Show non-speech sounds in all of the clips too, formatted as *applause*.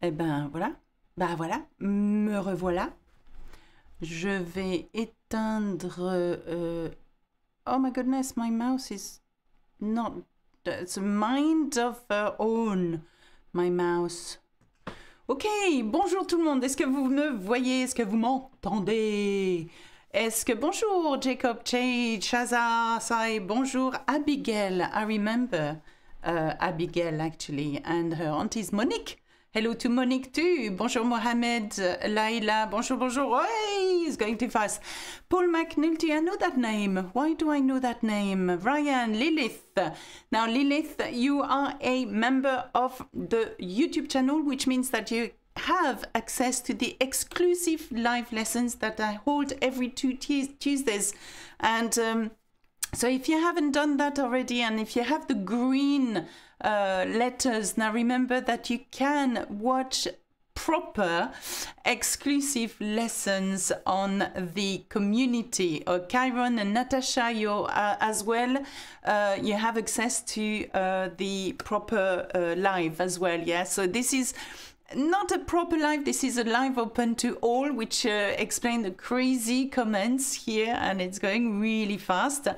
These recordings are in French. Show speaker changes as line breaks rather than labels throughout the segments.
Eh ben voilà, bah ben, voilà, me revoilà. Je vais éteindre. Euh, oh my goodness, my mouse is not. It's a mind of her own, my mouse. Ok, bonjour tout le monde. Est-ce que vous me voyez Est-ce que vous m'entendez Est-ce que bonjour Jacob Chase, Shaza, Sai, bonjour Abigail. I remember euh, Abigail actually and her is Monique. Hello to Monique too. Bonjour Mohamed, Laila. Bonjour, bonjour. Hey, it's going too fast. Paul McNulty, I know that name. Why do I know that name? Ryan, Lilith. Now, Lilith, you are a member of the YouTube channel, which means that you have access to the exclusive live lessons that I hold every two Tuesdays. And um, so if you haven't done that already, and if you have the green uh, letters, now remember that you can watch proper exclusive lessons on the community. Uh, Chiron and Natasha, you uh, as well, uh, you have access to uh, the proper uh, live as well. Yeah, so this is not a proper live. This is a live open to all, which uh, explain the crazy comments here, and it's going really fast.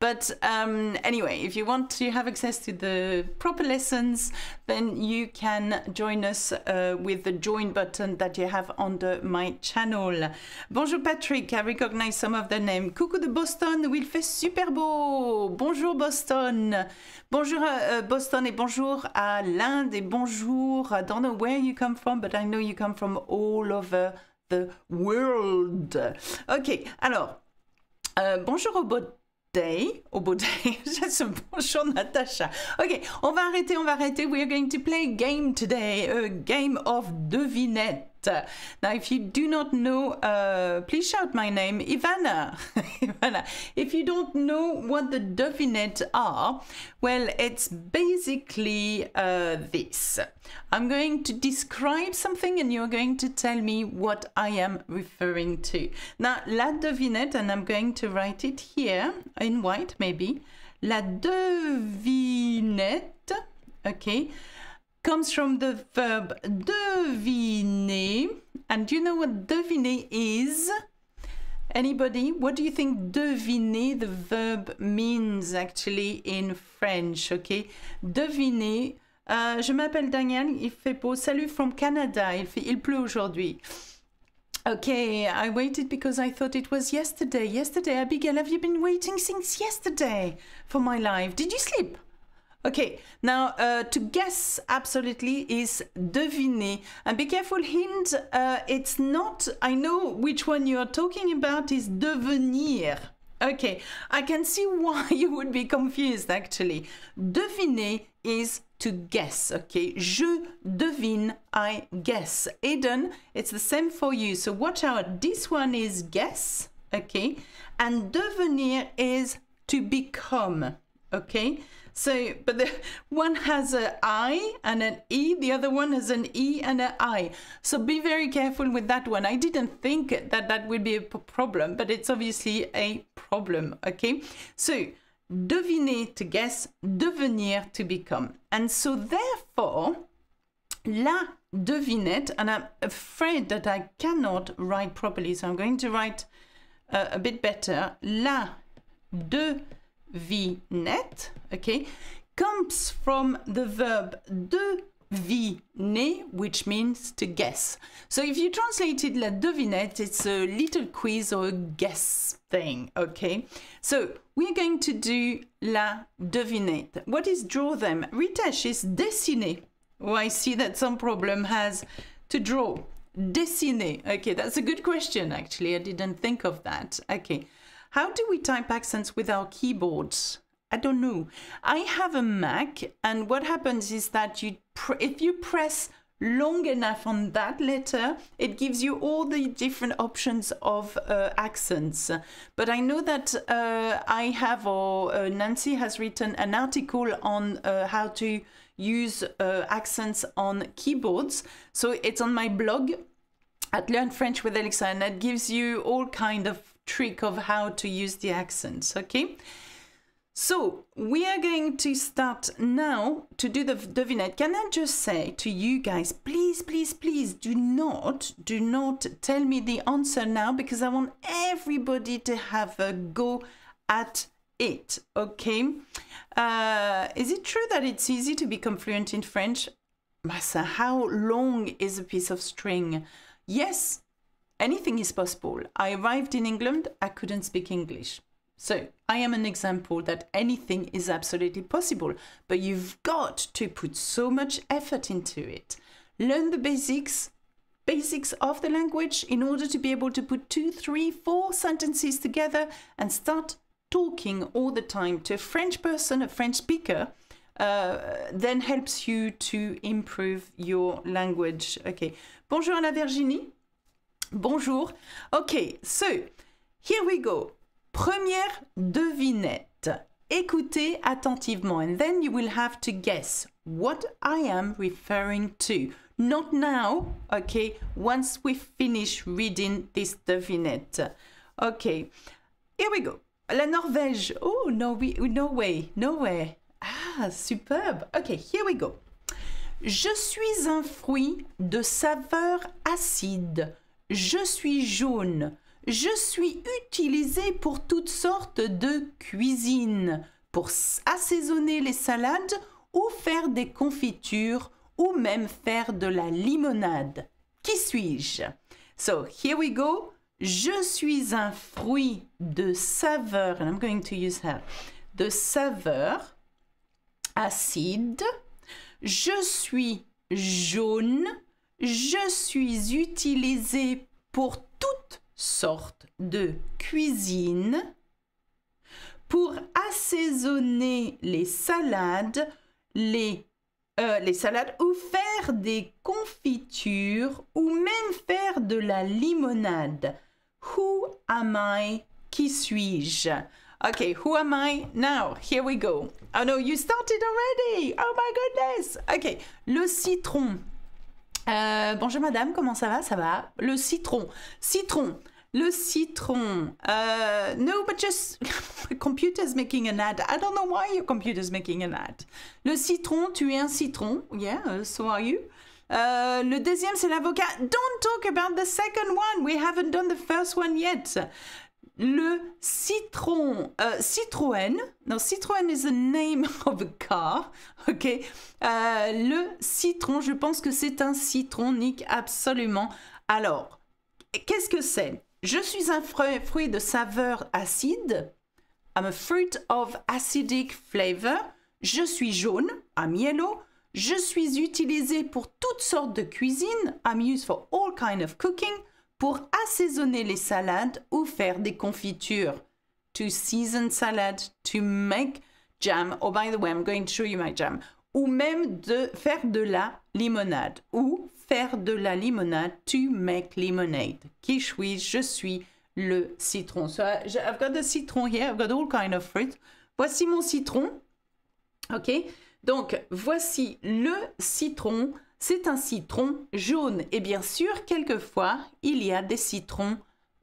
But um, anyway, if you want to have access to the proper lessons, then you can join us uh, with the join button that you have under my channel. Bonjour Patrick, I recognize some of the name. Coucou de Boston, où il fait super beau. Bonjour Boston. Bonjour uh, uh, Boston et bonjour à l'Inde et bonjour. I don't know where you come from, but I know you come from all over the world. Ok, alors, euh, bonjour au bot day, au beau day. *laughs* Bonjour Natacha. Ok, on va arrêter, on va arrêter. We are going to play a game today, a game of devinette. Uh, now, if you do not know, uh, please shout my name, Ivana. *laughs* Ivana. If you don't know what the Dovinet are, well, it's basically uh, this. I'm going to describe something and you're going to tell me what I am referring to. Now, la devinette, and I'm going to write it here in white, maybe. La devinette, okay, comes from the verb deviner. And do you know what deviner is? Anybody? What do you think deviner, the verb, means actually in French? Okay. Deviner. Euh, je m'appelle Daniel, il fait beau. Salut from Canada, il, fait, il pleut aujourd'hui. Okay, I waited because I thought it was yesterday. Yesterday, Abigail, have you been waiting since yesterday for my live? Did you sleep? Okay, now uh, to guess absolutely is deviner. And be careful, hint, uh, it's not, I know which one you are talking about is devenir. Okay, I can see *laughs* why you would be confused actually. Deviner is to guess, okay? Je devine, I guess. Eden, it's the same for you. So watch out, this one is guess, okay? And devenir is to become, okay? So, but the *laughs* one has an I and an E, the other one has an E and an I. So be very careful with that one. I didn't think that that would be a problem, but it's obviously a problem, okay? So, deviner, to guess, devenir, to become. And so therefore, la devinette, and I'm afraid that I cannot write properly, so I'm going to write uh, a bit better, la devinette vnet, okay, comes from the verb deviner, which means to guess. So if you translate it la devinette, it's a little quiz or a guess thing, okay? So we're going to do la devinette. What is draw them? Ritesh is dessiner. Oh, I see that some problem has to draw. Dessiner. Okay, that's a good question, actually. I didn't think of that. Okay, how do we type accents with our keyboards? I don't know. I have a Mac, and what happens is that you if you press long enough on that letter, it gives you all the different options of uh, accents. But I know that uh, I have, or uh, Nancy has written an article on uh, how to use uh, accents on keyboards. So it's on my blog at Learn French with Alexa, and that gives you all kind of trick of how to use the accents, okay? So we are going to start now to do the devinette. Can I just say to you guys, please, please, please do not, do not tell me the answer now because I want everybody to have a go at it, okay? Uh, is it true that it's easy to become fluent in French? Massa, how long is a piece of string? Yes, anything is possible. I arrived in England, I couldn't speak English. So I am an example that anything is absolutely possible, but you've got to put so much effort into it. Learn the basics, basics of the language in order to be able to put two, three, four sentences together and start talking all the time to a French person, a French speaker, uh, then helps you to improve your language. Okay. Bonjour à la Virginie. Bonjour. Ok, so, here we go. Première devinette. Écoutez attentivement and then you will have to guess what I am referring to. Not now, okay, once we finish reading this devinette. ok. here we go. La Norvège. Oh, no way no way Ah, superbe. Ok. here we go. Je suis un fruit de saveur acide je suis jaune. Je suis utilisé pour toutes sortes de cuisines, pour assaisonner les salades ou faire des confitures ou même faire de la limonade. Qui suis-je So here we go. Je suis un fruit de saveur, and I'm going to use her, de saveur acide. Je suis jaune je suis utilisé pour toutes sortes de cuisines, pour assaisonner les salades, les, euh, les salades ou faire des confitures ou même faire de la limonade. Who am I? Qui suis-je? Ok, who am I now? Here we go. Oh ah no, you started already! Oh my goodness! Okay, le citron. Euh, bonjour madame, comment ça va Ça va. Le citron. Citron. Le citron. Euh, no, but just *laughs* computer's making an ad. I don't know why your computer's making an ad. Le citron, tu es un citron. Yeah, uh, so are you. Euh, le deuxième, c'est l'avocat. Don't talk about the second one. We haven't done the first one yet le citron, euh, Citroën. Non, Citroën is the name *laughs* of a car. OK. Euh, le citron, je pense que c'est un citron, Nick, absolument. Alors, qu'est-ce que c'est Je suis un fruit de saveur acide. I'm a fruit of acidic flavor. Je suis jaune. I'm yellow. Je suis utilisé pour toutes sortes de cuisine. I'm used for all kinds of cooking pour assaisonner les salades ou faire des confitures. To season salad, to make jam. Oh, by the way, I'm going to show you my jam. Ou même de faire de la limonade. Ou faire de la limonade, to make lemonade. Qui suis-je Je suis le citron. So I've got the citron here. I've got all kind of fruit. Voici mon citron. OK Donc, voici le citron. C'est un citron jaune et bien sûr, quelquefois, il y a des citrons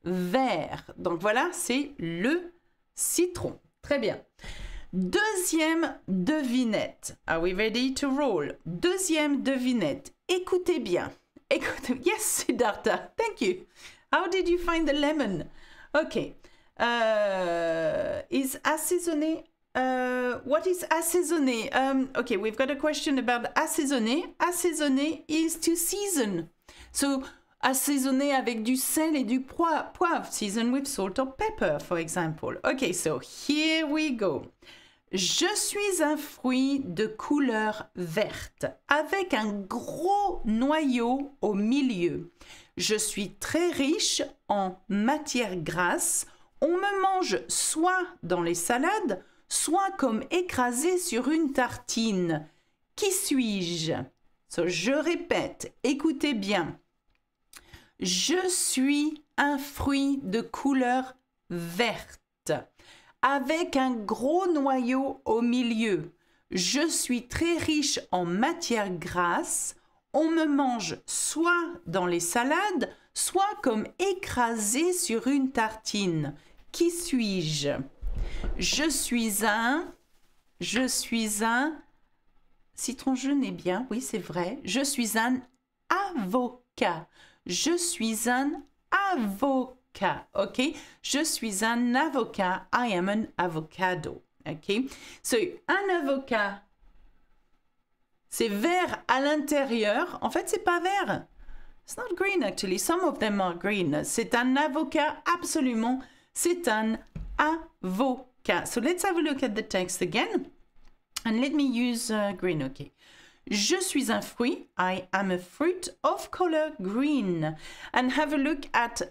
verts. Donc voilà, c'est le citron. Très bien. Deuxième devinette. Are we ready to roll? Deuxième devinette. Écoutez bien. *laughs* Yes, Siddhartha. Thank you. How did you find the lemon? Ok. Euh, is assaisonné Uh, what is assaisonné? Um, okay, we've got a question about assaisonné. Assaisonné is to season. So, assaisonner avec du sel et du poivre. Season with salt or pepper, for example. Okay, so here we go. Je suis un fruit de couleur verte, avec un gros noyau au milieu. Je suis très riche en matière grasse. On me mange soit dans les salades, soit comme écrasé sur une tartine. Qui suis-je Je répète, écoutez bien. Je suis un fruit de couleur verte, avec un gros noyau au milieu. Je suis très riche en matière grasse. On me mange soit dans les salades, soit comme écrasé sur une tartine. Qui suis-je je suis un, je suis un citron jaune est bien, oui, c'est vrai. Je suis un avocat. Je suis un avocat. OK? Je suis un avocat. I am an avocado. OK? So, un avocat, c'est vert à l'intérieur. En fait, c'est pas vert. It's not green actually. Some of them are green. C'est un avocat absolument. C'est un avocat. So let's have a look at the text again. And let me use uh, green, okay. Je suis un fruit. I am a fruit of color green. And have a look at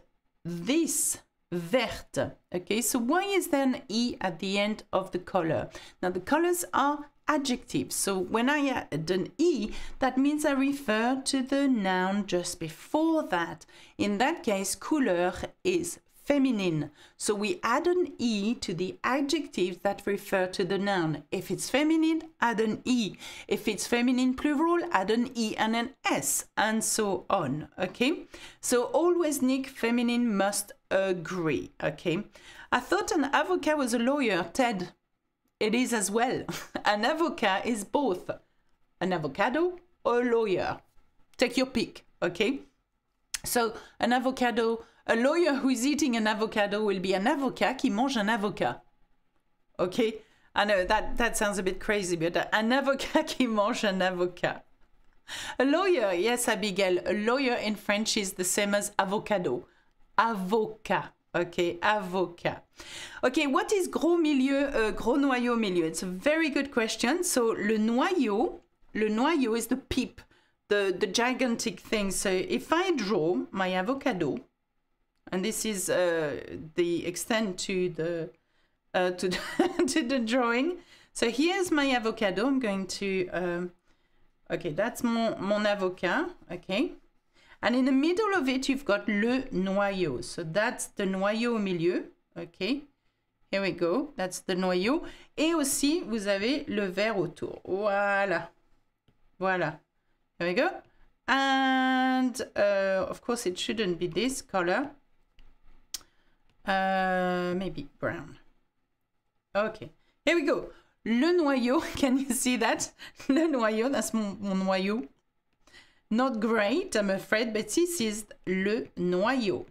this verte. Okay, so why is there an E at the end of the color? Now the colors are adjectives. So when I add an E, that means I refer to the noun just before that. In that case, couleur is feminine. So we add an E to the adjectives that refer to the noun. If it's feminine, add an E. If it's feminine plural, add an E and an S, and so on, okay? So always, Nick, feminine must agree, okay? I thought an avocat was a lawyer, Ted. It is as well. *laughs* an avocat is both an avocado or a lawyer. Take your pick, okay? So an avocado a lawyer who's eating an avocado will be an avocat qui mange un avocat. Okay? I know that, that sounds a bit crazy, but uh, an avocat *laughs* qui mange un avocat. A lawyer, yes, Abigail. A lawyer in French is the same as avocado. Avocat. Okay, avocat. Okay, what is gros milieu, uh, gros noyau milieu? It's a very good question. So le noyau, le noyau is the peep, the, the gigantic thing. So if I draw my avocado, and this is uh, the extent to the uh, to the, *laughs* to the drawing. So here's my avocado. I'm going to um, okay, that's mon mon avocat. Okay, and in the middle of it you've got le noyau. So that's the noyau au milieu. Okay, here we go. That's the noyau. Et aussi vous avez le verre autour. Voilà, voilà. Here we go. And uh, of course it shouldn't be this color. Uh, maybe brown. Okay, here we go. Le noyau, *laughs* can you see that? Le noyau, that's mon, mon noyau. Not great, I'm afraid, but this is le noyau.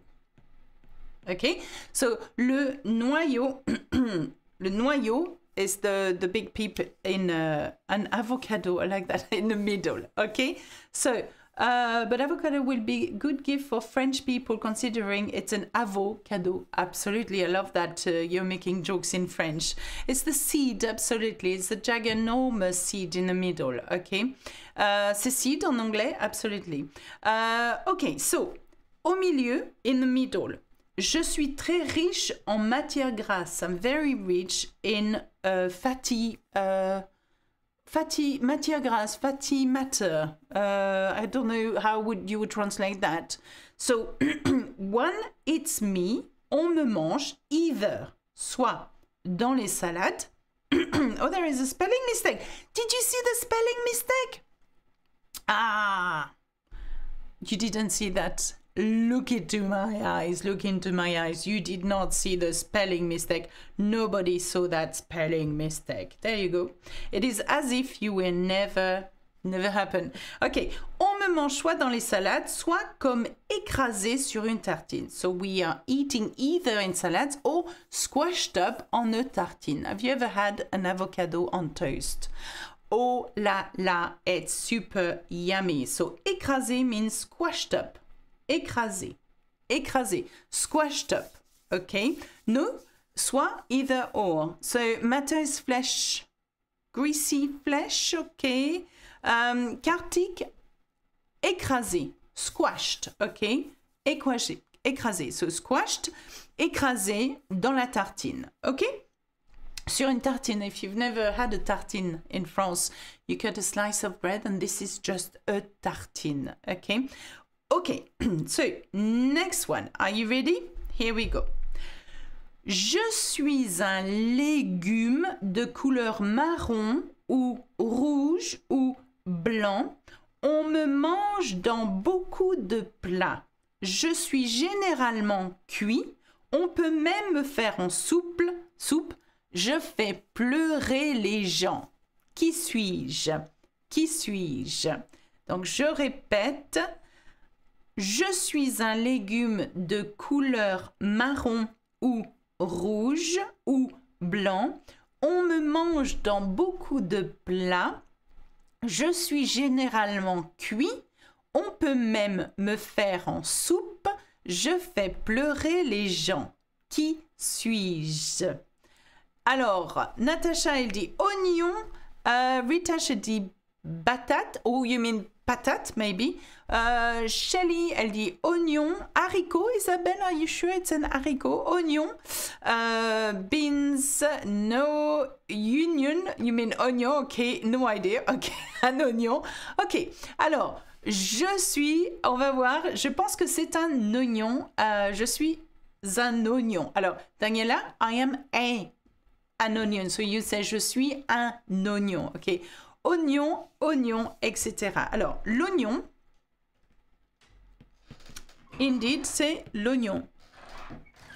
Okay, so le noyau, *clears throat* le noyau is the, the big peep in uh, an avocado, I like that, *laughs* in the middle. Okay, so uh, but avocado will be good gift for French people considering it's an avocado. Absolutely, I love that uh, you're making jokes in French. It's the seed, absolutely. It's the ginormous seed in the middle, okay? Uh, c'est seed en anglais, absolutely. Uh, okay, so, au milieu, in the middle. Je suis très riche en matière grasse. I'm very rich in uh, fatty... Uh, Fatty grasse, fatty matter. Uh, I don't know how would you would translate that. So *clears throat* one, eats me. On me mange either. Soit dans les salades. *clears throat* oh, there is a spelling mistake. Did you see the spelling mistake? Ah, you didn't see that. Look into my eyes, look into my eyes. You did not see the spelling mistake. Nobody saw that spelling mistake. There you go. It is as if you were never Never happen. Ok, on me mange soit dans les salades, soit comme écrasé sur une tartine. So we are eating either in salads or squashed up on a tartine. Have you ever had an avocado on toast? Oh la la, it's super yummy. So écrasé means squashed up. écrasé, écrasé, squashed up, ok Nous, soit either or. So matter is flesh, greasy flesh, ok Um, Kartik, écrasé, squashed, ok Écrasé, écrasé, so squashed, écrasé dans la tartine, ok sur une tartine. If you've never had a tartine in France, you cut a slice of bread and this is just a tartine, okay? Ok, *clears throat* so next one. Are you ready? Here we go. Je suis un légume de couleur marron ou rouge ou blanc. On me mange dans beaucoup de plats. Je suis généralement cuit. On peut même me faire en soupe. soupe. Je fais pleurer les gens. Qui suis-je Qui suis-je Donc je répète. Je suis un légume de couleur marron ou rouge ou blanc. On me mange dans beaucoup de plats. Je suis généralement cuit. On peut même me faire en soupe. Je fais pleurer les gens. Qui suis-je Alors, Natacha, elle dit oignon. Euh, Rita, je dit batate. Oh, you mean patate, maybe. Euh, Shelly, elle dit oignon. Haricot, Isabelle, are you sure it's an haricot? Oignon. Euh, beans, no. Union, you mean oignon? Ok, no idea. Ok, *laughs* un oignon. Ok, alors, je suis, on va voir, je pense que c'est un oignon. Euh, je suis un oignon. Alors, Daniela, I am a, an onion. So you say je suis un oignon. Ok oignon, oignon, etc. Alors, l'oignon, indeed, c'est l'oignon.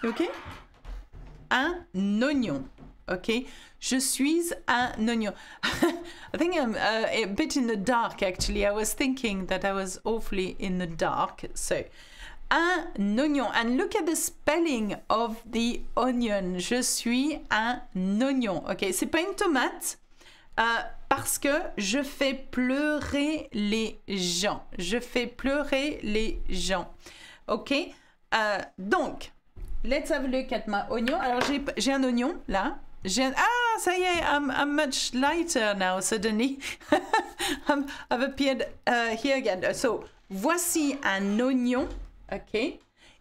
OK Un oignon. OK Je suis un oignon. *laughs* I think I'm uh, a bit in the dark, actually. I was thinking that I was awfully in the dark. So, un oignon. And look at the spelling of the onion. Je suis un oignon. OK C'est pas une tomate. Euh, parce que je fais pleurer les gens. Je fais pleurer les gens. OK? Euh, donc, let's have a look at my oignon. Alors, j'ai un oignon là. ah, ça y est, I'm, much lighter now, suddenly. *laughs* I've appeared uh, here again. So, voici un oignon. OK?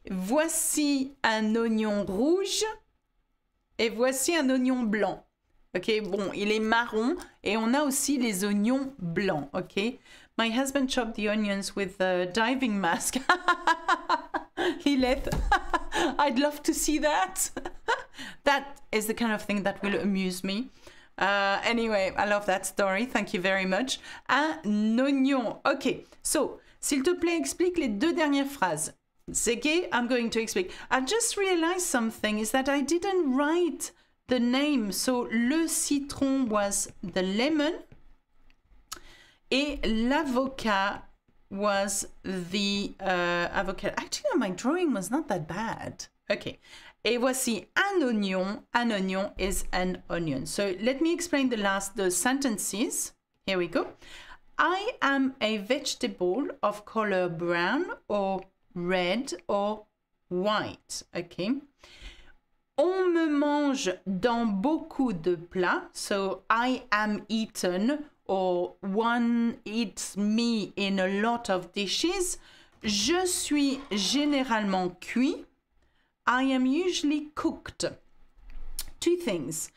Voici un oignon rouge. Et voici un oignon blanc. Ok, bon, il est marron et on a aussi les oignons blancs. Ok, my husband chopped the onions with a diving mask. *laughs* he left. *laughs* I'd love to see that. *laughs* that is the kind of thing that will amuse me. Uh, anyway, I love that story. Thank you very much. Un oignon. Ok, so s'il te plaît, explique les deux dernières phrases. C'est I'm going to explain. I just realized something is that I didn't write. the name. So le citron was the lemon et l'avocat was the uh, avocado. Actually, my drawing was not that bad. Okay. Et voici un oignon. An oignon is an onion. So let me explain the last the sentences. Here we go. I am a vegetable of color brown or red or white. Okay. on me mange dans beaucoup de plats. So I am eaten or one eats me in a lot of dishes. Je suis généralement cuit. I am usually cooked. Two things.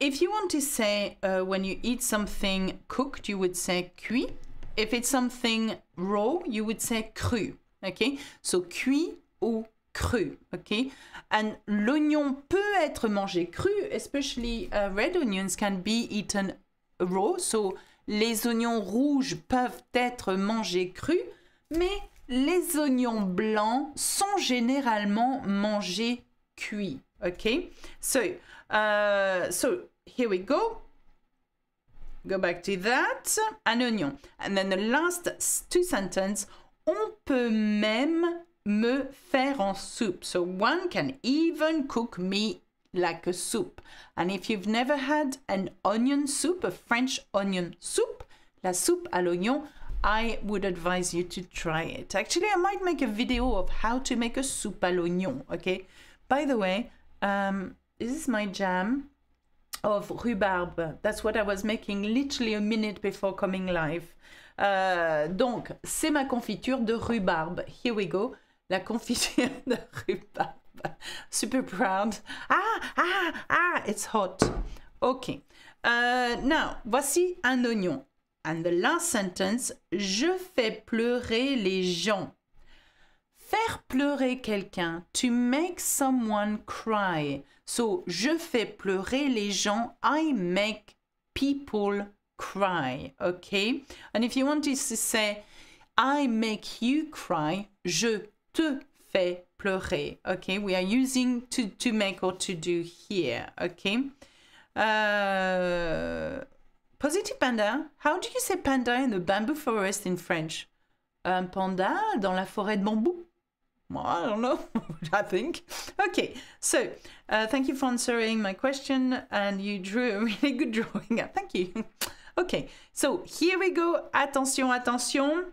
If you want to say uh, when you eat something cooked, you would say cuit. If it's something raw, you would say cru. Okay? So cuit ou cru, okay? And l'oignon peut être mangé cru, especially uh, red onions can be eaten raw. So les oignons rouges peuvent être mangés crus, mais les oignons blancs sont généralement mangés cuits, ok? So, uh, so here we go. Go back to that. an onion. And then the last two sentences. On peut même me faire en soup. So one can even cook me like a soup. And if you've never had an onion soup, a French onion soup, la soupe à l'oignon, I would advise you to try it. Actually, I might make a video of how to make a soup à l'oignon, okay? By the way, um, this is my jam of rhubarbe. That's what I was making literally a minute before coming live. Uh, donc, c'est ma confiture de rhubarbe. Here we go. la confiture de rupa Super proud. Ah, ah, ah, it's hot. OK. Euh, now, voici un oignon. And the last sentence, je fais pleurer les gens. Faire pleurer quelqu'un, to make someone cry. So, je fais pleurer les gens, I make people cry. OK? And if you want to say, I make you cry, je te fait pleurer. Okay, we are using to, to make or to do here. Okay. Euh, positive panda. How do you say panda in the bamboo forest in French? Un panda dans la forêt de bambou? I don't know. *laughs* I think. Okay. So, uh, thank you for answering my question, and you drew a really good drawing. *laughs* Thank you. Okay. So here we go. Attention, attention.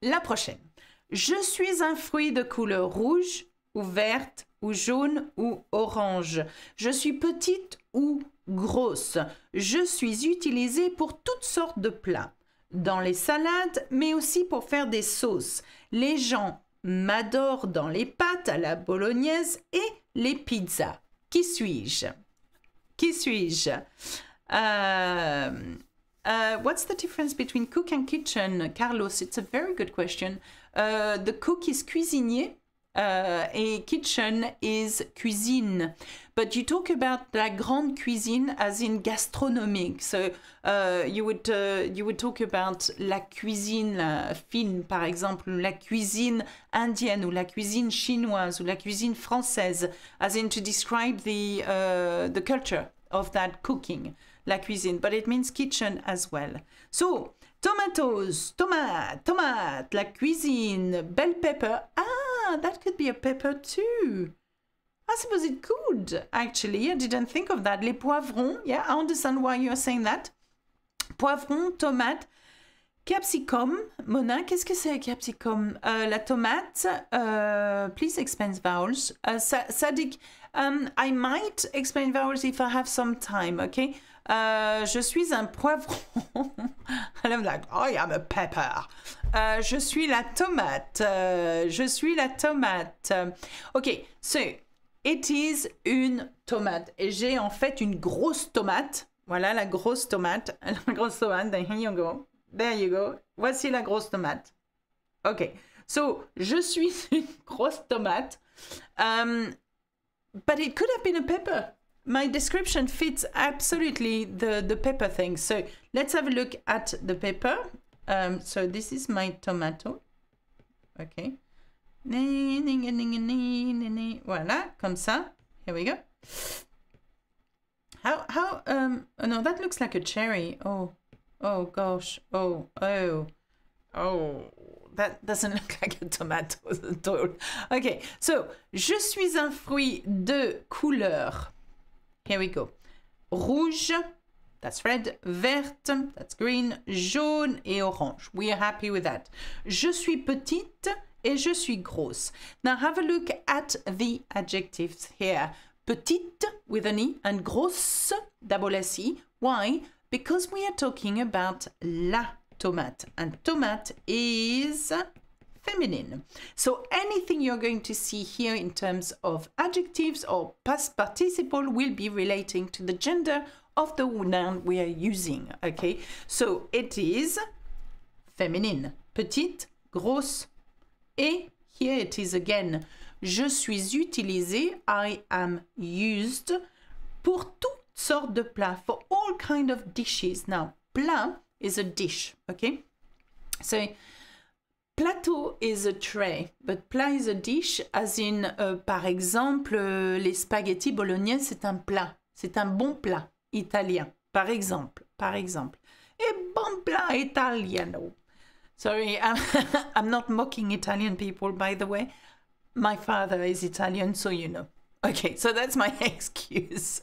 La prochaine. Je suis un fruit de couleur rouge ou verte ou jaune ou orange. Je suis petite ou grosse. Je suis utilisée pour toutes sortes de plats, dans les salades, mais aussi pour faire des sauces. Les gens m'adorent dans les pâtes à la bolognaise et les pizzas. Qui suis-je Qui suis-je euh, euh, What's the difference between cook and kitchen, Carlos? It's a very good question. Euh, the cook is cuisinier uh, a kitchen is cuisine. But you talk about la grande cuisine as in gastronomic. So uh, you would uh, you would talk about la cuisine la fine, par exemple, la cuisine indienne ou la cuisine chinoise ou la cuisine française, as in to describe the uh, the culture of that cooking, la cuisine. But it means kitchen as well. So Tomatoes, tomate, tomate, la cuisine, bell pepper. Ah, that could be a pepper too. I suppose it could, actually. I didn't think of that. Les poivrons, yeah, I understand why are saying that. poivrons, tomate, capsicum. Mona, qu'est-ce que c'est capsicum euh, La tomate, euh, please explain vowels. Uh, Sadiq, um, I might explain vowels if I have some time, okay? Euh, je suis un poivron. I'm *laughs* like, oh, a pepper. Euh, je suis la tomate. Euh, je suis la tomate. Ok, so, it is une tomate. Et j'ai en fait une grosse tomate. Voilà la grosse tomate. *laughs* La grosse tomate, you go. There you go. Voici la grosse tomate. Ok, so, je suis *laughs* une grosse tomate. Um, but it could have been a pepper. my description fits absolutely the, the pepper thing. So let's have a look at the pepper. Um, so this is my tomato. Okay. Voila, comme ça. Here we go. How, how, um, oh, no, that looks like a cherry. Oh, oh gosh. Oh, oh, oh. That doesn't *laughs* look like a tomato at all. Okay, so je suis un fruit de couleur here we go. Rouge, that's red. Verte, that's green. Jaune et orange. We are happy with that. Je suis petite et je suis grosse. Now have a look at the adjectives here. Petite with an E and grosse, double S-E. Why? Because we are talking about la tomate. And tomate is feminine. So anything you're going to see here in terms of adjectives or past participle will be relating to the gender of the noun we are using, okay? So it is feminine, petite, grosse. Et here it is again, je suis utilisé, I am used, pour toutes sortes de plats, for all kind of dishes. Now, plat is a dish, okay? So Plateau is a tray, but plat is a dish, as in, euh, par exemple, euh, les spaghettis bolognais, c'est un plat, c'est un bon plat italien, par exemple, par exemple. Et bon plat italiano. Sorry, I'm *laughs* not mocking Italian people, by the way. My father is Italian, so you know. Okay, so that's my *laughs* excuse.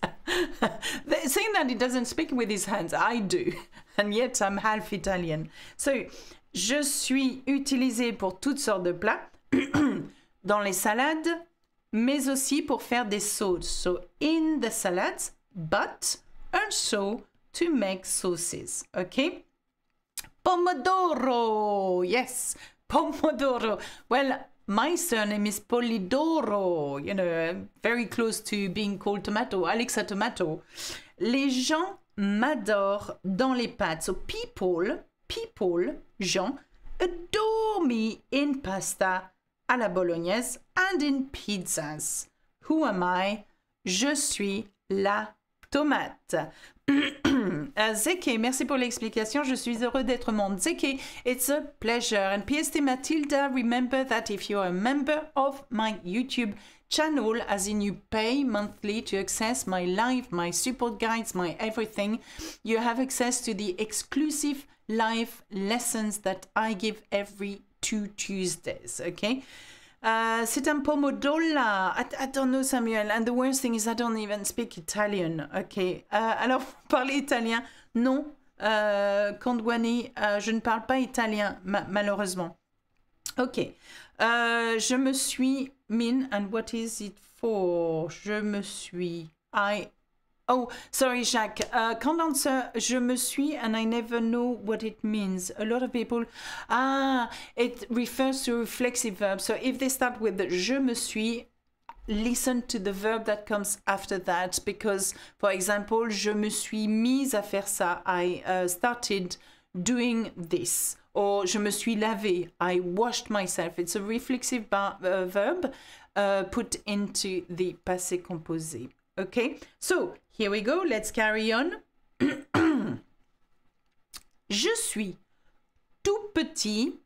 Seeing that he doesn't speak with his hands, I do. And yet I'm half Italian. So, je suis utilisé pour toutes sortes de plats, *clears throat* dans les salades, mais aussi pour faire des sauces. So, in the salads, but also to make sauces. Okay? Pomodoro! Yes, pomodoro. Well, My surname is Polidoro, you know, very close to being called Tomato, Alexa Tomato. Les gens m'adorent dans les pâtes. So people, people, gens, adore me in pasta à la bolognaise and in pizzas. Who am I? Je suis la tomate. *clears throat* Uh, merci pour l'explication. Je suis heureux d'être mon Zeke. It's a pleasure. And PST Matilda, remember that if you are a member of my YouTube channel, as in you pay monthly to access my live, my support guides, my everything, you have access to the exclusive live lessons that I give every two Tuesdays. Okay. Euh, c'est un pomodoro. I attends know Samuel. And the worst thing is I don't even speak Italian. OK. Euh, alors, parler italien Non, euh, euh, je ne parle pas italien, malheureusement. OK. je me suis... Min, and what is it for? Je me suis... I Oh, sorry, Jacques. Uh, can't answer je me suis and I never know what it means. A lot of people, ah, it refers to reflexive verbs. So if they start with the je me suis, listen to the verb that comes after that because, for example, je me suis mise à faire ça. I uh, started doing this. Or je me suis lavé. I washed myself. It's a reflexive uh, verb uh, put into the passé composé. Okay, so Here we go, let's carry on. *clears throat* je suis tout petit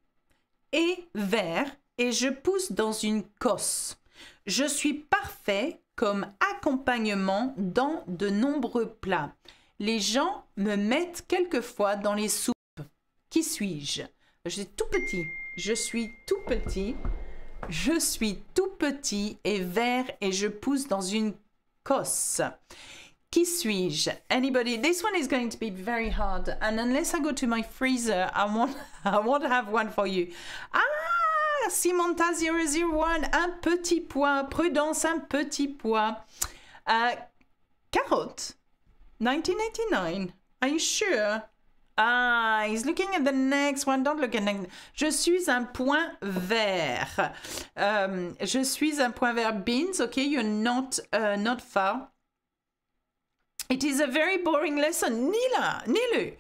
et vert et je pousse dans une cosse. Je suis parfait comme accompagnement dans de nombreux plats. Les gens me mettent quelquefois dans les soupes. Qui suis-je Je suis tout petit. Je suis tout petit. Je suis tout petit et vert et je pousse dans une cosse. Qui suis-je? Anybody? This one is going to be very hard, and unless I go to my freezer, I won't, *laughs* I won't have one for you. Ah! Simonta001, un petit point. Prudence, un petit point. Uh, Carrot, 1989. Are you sure? Ah, he's looking at the next one. Don't look at next. Je suis un point vert. Um, je suis un point vert. Beans, okay, you're not uh, not far. It is a very boring lesson. Nila, Nilu,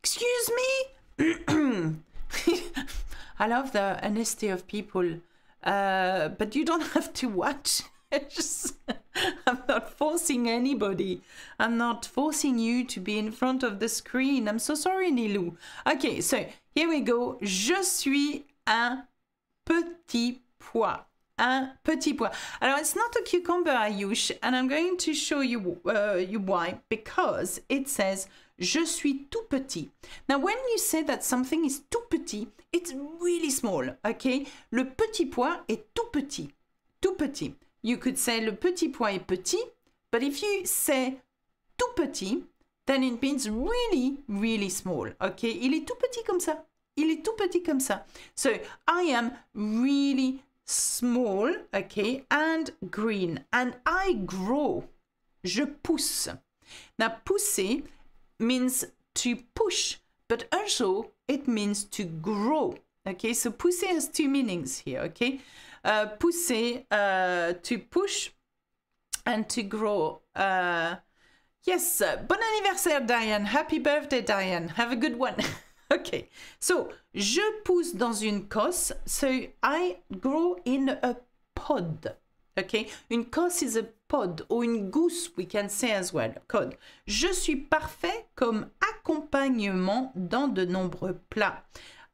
excuse me? *clears throat* I love the honesty of people, uh, but you don't *laughs* have to watch. *laughs* Just, I'm not forcing anybody. I'm not forcing you to be in front of the screen. I'm so sorry, Nilou. Okay, so here we go. Je suis un petit pois un petit pois. Alors, it's not a cucumber, Ayush, and I'm going to show you, uh, you why, because it says, je suis tout petit. Now, when you say that something is tout petit, it's really small, okay? Le petit pois est tout petit, tout petit. You could say le petit pois est petit, but if you say tout petit, then it means really, really small, okay? Il est tout petit comme ça. Il est tout petit comme ça. So, I am really small, okay, and green. And I grow. Je pousse. Now, pousser means to push, but also it means to grow. Okay, so pousser has two meanings here, okay? Uh, pousser, uh, to push and to grow. Uh, yes, uh, bon anniversaire, Diane. Happy birthday, Diane. Have a good one. *laughs* Ok, so je pousse dans une cosse. So I grow in a pod. ok une cosse is a pod ou une gousse, we can say as well. Code. Je suis parfait comme accompagnement dans de nombreux plats.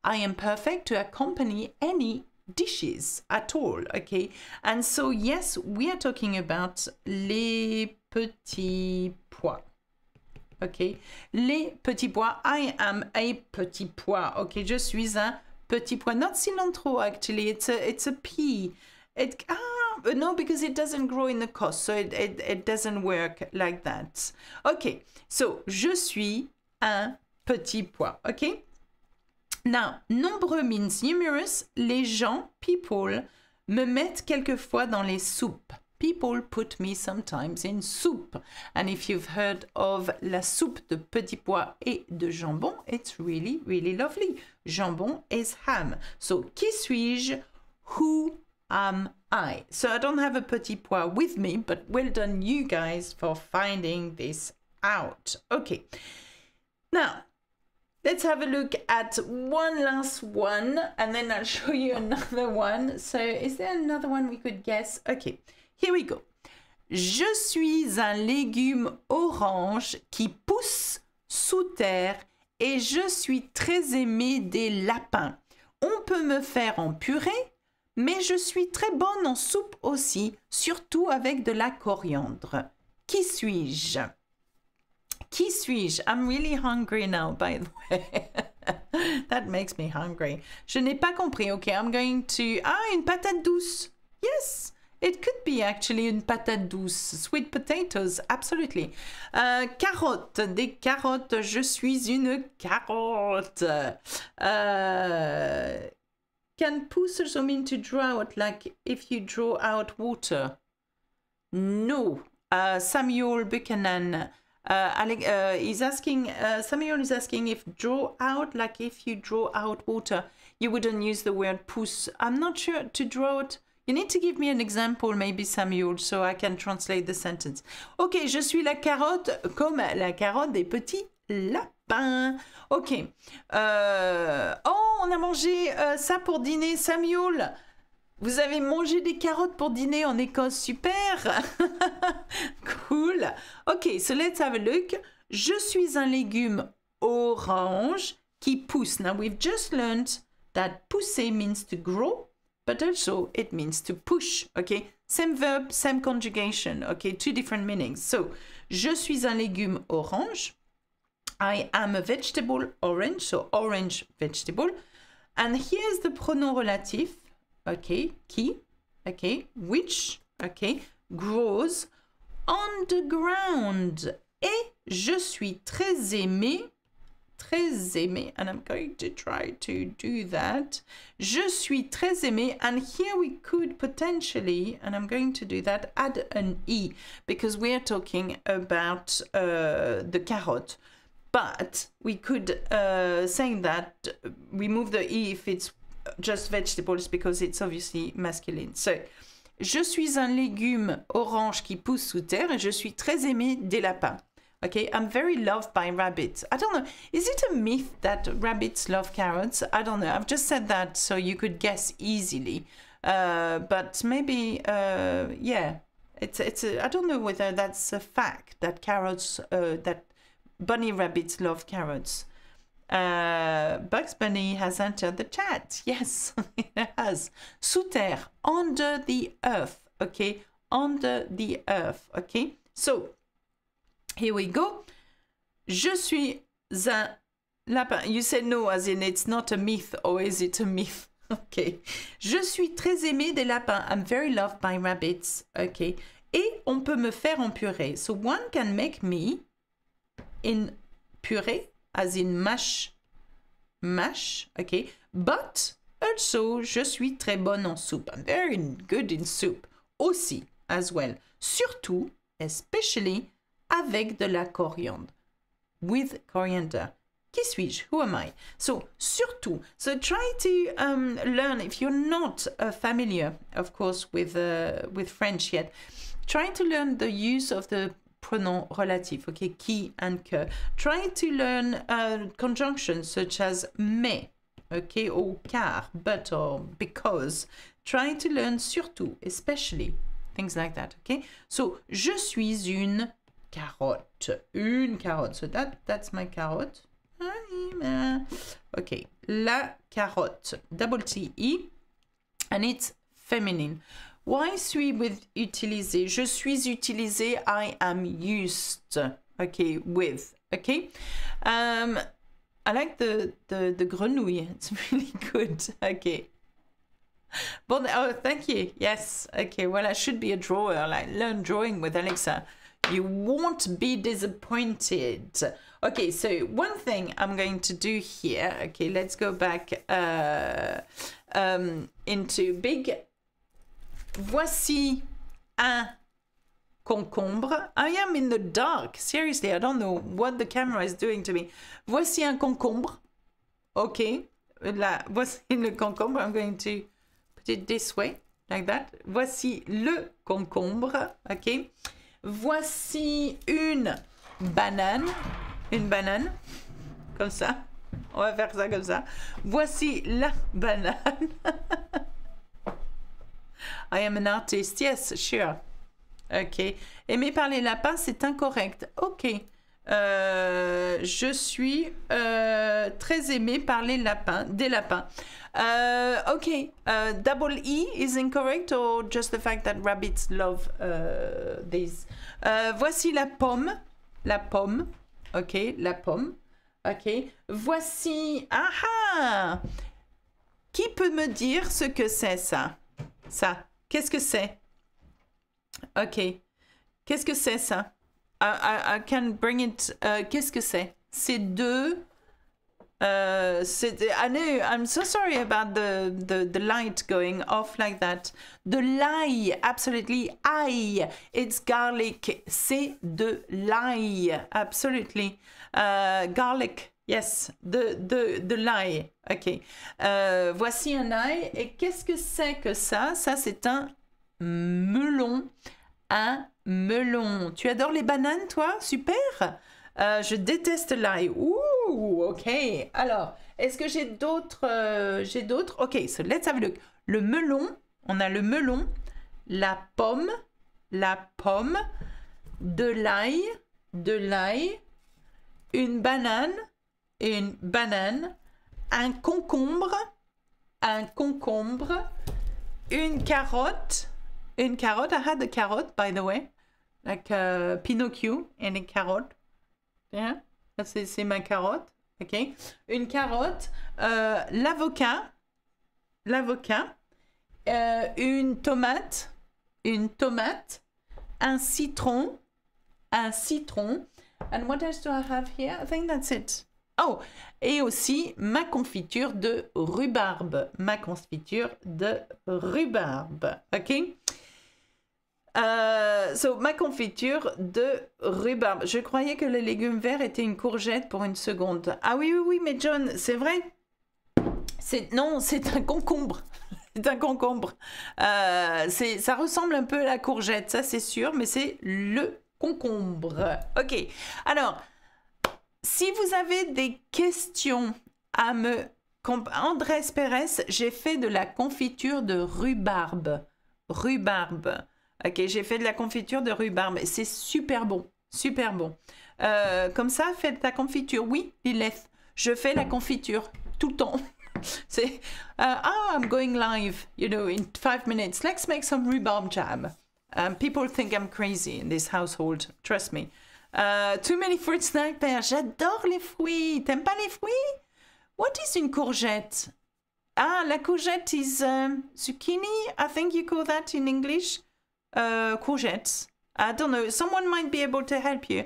I am perfect to accompany any dishes at all. Okay, and so yes, we are talking about les petits pois. OK. Les petits pois. I am a petit pois. OK, je suis un petit pois. Not cilantro, actually. It's a, it's a pea. It, ah, no, because it doesn't grow in the coast, so it, it, it doesn't work like that. OK, so je suis un petit pois. OK? Now, nombreux means numerous. Les gens, people, me mettent quelquefois dans les soupes. people put me sometimes in soup. And if you've heard of la soupe de petits pois et de jambon, it's really, really lovely. Jambon is ham. So, qui suis-je? Who am I? So, I don't have a petit pois with me, but well done, you guys, for finding this out. Okay. Now, Let's have a look at one last one and then I'll *laughs* show you another one. So is there another one we could guess? Okay, Here we go. Je suis un légume orange qui pousse sous terre et je suis très aimé des lapins. On peut me faire en purée, mais je suis très bonne en soupe aussi, surtout avec de la coriandre. Qui suis-je Qui suis-je I'm really hungry now, by the way. *laughs* That makes me hungry. Je n'ai pas compris. Ok, I'm going to... Ah, une patate douce. Yes. It could be actually une patate douce. Sweet potatoes, absolutely. Euh, carottes, des carottes. Je suis une carotte. Euh, can pousser also mean to draw like if you draw out water? No. Uh, Samuel Buchanan uh, Alec, uh, is asking, uh, Samuel is asking if draw out, like if you draw out water, you wouldn't use the word pousse. I'm not sure to draw out. You need to give me an example, maybe Samuel, so I can translate the sentence. Ok, je suis la carotte comme la carotte des petits lapins. Ok. Euh, oh, on a mangé euh, ça pour dîner, Samuel. Vous avez mangé des carottes pour dîner en Écosse, super. *laughs* cool. Ok, so let's have a look. Je suis un légume orange qui pousse. Now we've just learned that pousser means to grow but also it means to push, okay? Same verb, same conjugation, okay? Two different meanings. So, je suis un légume orange. I am a vegetable orange, so orange vegetable. And here's the pronom relatif, okay, qui, okay, which, okay, grows on the ground. Et je suis très aimé très aimé, and I'm going to try to do that. Je suis très aimé, and here we could potentially, and I'm going to do that, add an E, because we're talking about uh, the carrot. But we could, uh, saying that, remove the E if it's just vegetables, because it's obviously masculine. So, je suis un légume orange qui pousse sous terre, et je suis très aimé des lapins. Okay, I'm very loved by rabbits. I don't know. Is it a myth that rabbits love carrots? I don't know. I've just said that so you could guess easily. Uh, but maybe, uh, yeah, it's it's. A, I don't know whether that's a fact that carrots uh, that bunny rabbits love carrots. Uh, Bugs Bunny has entered the chat. *laughs* Yes, it has. Sous terre, under the earth. Okay, under the earth. Okay, so Here we go. Je suis un lapin. You said no, as in it's not a myth, or is it a myth? *laughs* Okay. Je suis très aimé des lapins. I'm very loved by rabbits. Ok. Et on peut me faire en purée. So one can make me in purée, as in mash, mash. Okay. But also, je suis très bonne en soupe. I'm very good in soup. Aussi, as well. Surtout, especially, avec de la coriandre. With coriander. Qui suis-je? Who am I? So, surtout, so try to um, learn if you're not uh, familiar, of course, with, uh, with French yet. Try to learn the use of the pronoun relative, okay, qui and que. Try to learn uh, conjunctions such as mais, okay, or car, but, or because. Try to learn surtout, especially, things like that, okay? So, je suis une carotte. Une carotte. So that, that's my carotte. Okay, la carotte. Double T-E. And it's feminine. Why suis with utilisé? Je suis utilisé. I am used. Okay, with. Okay. Um, I like the, the, the grenouille. *laughs* It's really good. Okay. Bon, oh, thank you. Yes. Okay. Well, I should be a drawer. Like learn drawing with Alexa. You won't be disappointed. Okay, so one thing I'm going to do here. Okay, let's go back uh, um, into big. Voici un concombre. I am in the dark. Seriously, I don't know what the camera is doing to me. Voici un concombre. Okay, là, voici le concombre. I'm going to put it this way, like that. Voici le concombre. Okay. Voici une banane. Une banane. Comme ça. On va faire ça comme ça. Voici la banane. *laughs* I am an artist. Yes, sure. OK. Aimer par les lapins, c'est incorrect. OK. Euh, je suis euh, très aimée par les lapins, des lapins. Euh, ok, double E is incorrect or just the fact that rabbits love these. voici la pomme, la pomme, ok, la pomme, ok. Voici, ah Qui peut me dire ce que c'est ça Ça, qu'est-ce que c'est Ok, qu'est-ce que c'est ça I, I, can bring it. Euh, qu'est-ce que c'est? C'est deux. Uh, I know. I'm so sorry about the, the the light going off like that. De l'ail, absolutely. I. It's garlic. C'est de l'ail, absolutely. Euh, garlic. Yes, de, l'ail. OK. Euh, voici un ail. Et qu'est-ce que c'est que ça Ça, c'est un melon un melon. Tu adores les bananes, toi Super euh, Je déteste l'ail. Ouh, ok. Alors, est-ce que j'ai d'autres euh, J'ai d'autres Ok, so let's have a look. Le melon, on a le melon, la pomme, la pomme, de l'ail, de l'ail, une banane, une banane, un concombre, un concombre, une carotte, une carotte. I had a carrot, by the way. Like uh, Pinocchio and a carrot. Yeah. C'est ma carotte. OK. Une carotte. Euh, l'avocat. L'avocat. Euh, une tomate. Une tomate. Un citron. Un citron. And what else do I have here? I think that's it. Oh, et aussi ma confiture de rhubarbe. Ma confiture de rhubarbe. OK? Euh, so, ma confiture de rhubarbe. Je croyais que le légume vert était une courgette pour une seconde. Ah oui, oui, oui, mais John, c'est vrai c'est, Non, c'est un concombre. *laughs* c'est un concombre. Euh, ça ressemble un peu à la courgette, ça c'est sûr, mais c'est le concombre. Ok, alors, si vous avez des questions à me... Andrés Pérez, j'ai fait de la confiture de rhubarbe. Rhubarbe. Ok, j'ai fait de la confiture de rhubarbe. C'est super bon, super bon. Euh, comme ça, faites ta confiture. Oui, Lilith, je fais la confiture tout le temps. *laughs* C'est euh, Ah, I'm going live, you know, in five minutes. Let's make some rhubarb jam. Um, people think I'm crazy in this household. Trust me. Euh, too many fruit snipers. J'adore les fruits. T'aimes pas les fruits? What is une courgette? Ah, la courgette is zucchini. I think you call that in English uh, courgettes. I don't know. Someone might be able to help you.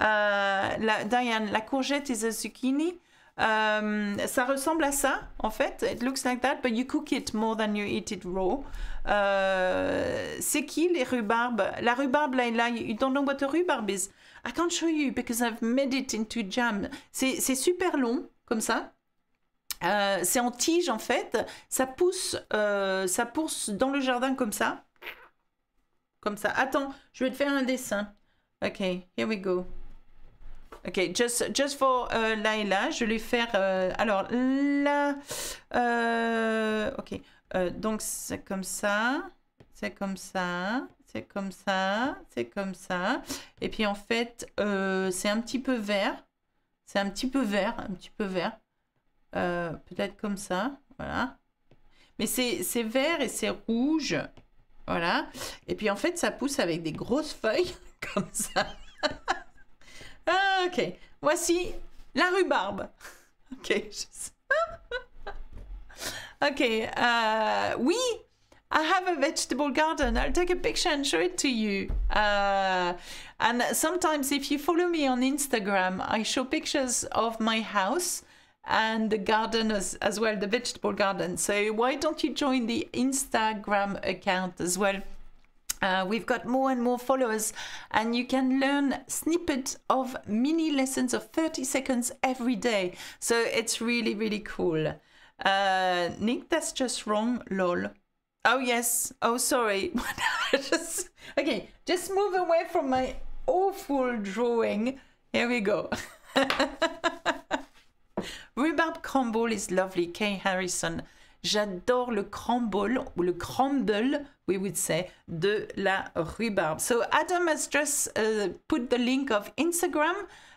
Euh, Diane, la courgette is a zucchini. Euh, ça ressemble à ça, en fait. It looks like that, but you cook it more than you eat it raw. Euh, c'est qui les rhubarbes La rhubarbe, là, là, you don't know what a rhubarbe is. I can't show you because I've made it into jam. C'est super long, comme ça. c'est en tige, en fait. Ça pousse, ça pousse dans le jardin comme ça. Comme ça. Attends, je vais te faire un dessin. Ok, here we go. Ok, just, just for là et là, je vais faire... Euh, alors, là... Euh, ok, euh, donc c'est comme ça, c'est comme ça, c'est comme ça, c'est comme ça. Et puis en fait, c'est un petit peu vert. C'est un petit peu vert, un petit peu vert. Peut-être comme ça, voilà. Mais c'est vert et c'est rouge. Voilà. Et puis en fait, ça pousse avec des grosses feuilles *laughs* comme ça. ok. Voici la rhubarbe. Ok. *laughs* ok. Euh, oui. I have a vegetable garden. I'll take a picture and show it to you. Uh, and sometimes, if you follow me on Instagram, I show pictures of my house and the garden as, as well, the vegetable garden. So why don't you join the Instagram account as well? Uh, we've got more and more followers, and you can learn snippets of mini lessons of 30 seconds every day. So it's really, really cool. Uh, Nick, that's just wrong. Lol. Oh, yes. Oh, sorry. *laughs* just, okay, just move away from my awful drawing. Here we go. *laughs* Rhubarb crumble is lovely. Kay Harrison. J'adore le crumble, ou le crumble, we would say, de la rhubarb. So Adam has just uh, put the link of Instagram.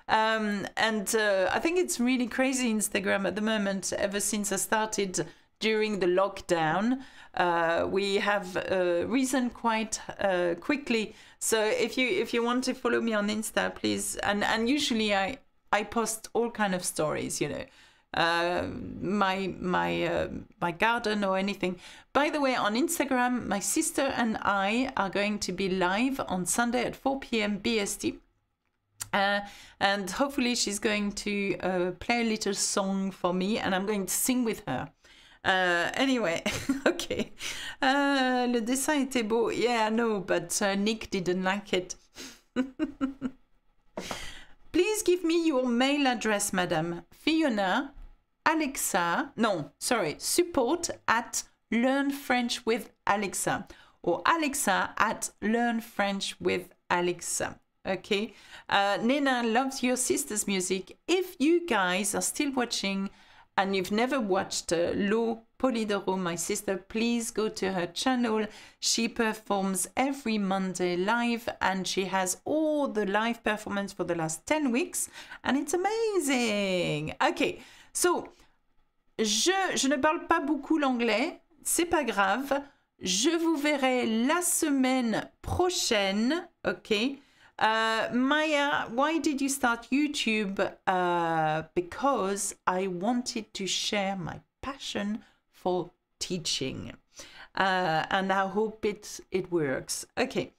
Um, and uh, I think it's really crazy Instagram at the moment, ever since I started during the lockdown. Uh, we have uh, risen quite uh, quickly. So if you if you want to follow me on Insta, please. And and usually I I post all kind of stories, you know, uh, my my uh, my garden or anything. By the way, on Instagram, my sister and I are going to be live on Sunday at 4 p.m. BST. Uh, and hopefully she's going to uh, play a little song for me and I'm going to sing with her. Uh, anyway, *laughs* okay. Uh, le dessin était beau. Yeah, no, but uh, Nick didn't like it. *laughs* Please give me your mail address, madame. Fiona, Alexa, no, sorry, support at Learn French with Alexa or Alexa at Learn French with Alexa. Okay. Uh, loves your sister's music. If you guys are still watching, and you've never watched Lo uh, Lou Polidoro, my sister, please go to her channel. She performs every Monday live and she has all the live performance for the last 10 weeks and it's amazing. Okay, so je, je ne parle pas beaucoup l'anglais, c'est pas grave. Je vous verrai la semaine prochaine, ok? Uh, Maya, why did you start YouTube? Uh, because I wanted to share my passion for teaching. Uh, and I hope it, it works. Okay.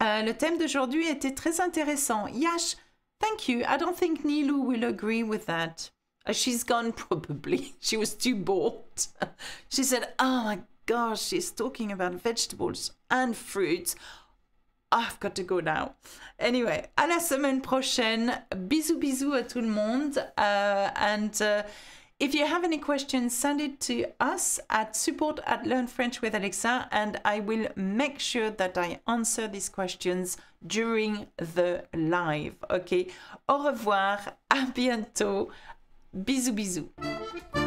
Uh, le thème d'aujourd'hui était très intéressant. Yash, thank you. I don't think Nilu will agree with that. Uh, she's gone *laughs* probably. she was too bored. *laughs* she said, oh my gosh, she's talking about vegetables and fruits oh, I've got to go now. Anyway, à la semaine prochaine. Bisous, bisous à tout le monde. Uh, and uh, if you have any questions, send it to us at support at Learn French with Alexa, and I will make sure that I answer these questions during the live. Okay. Au revoir. À bientôt. Bisous, bisous.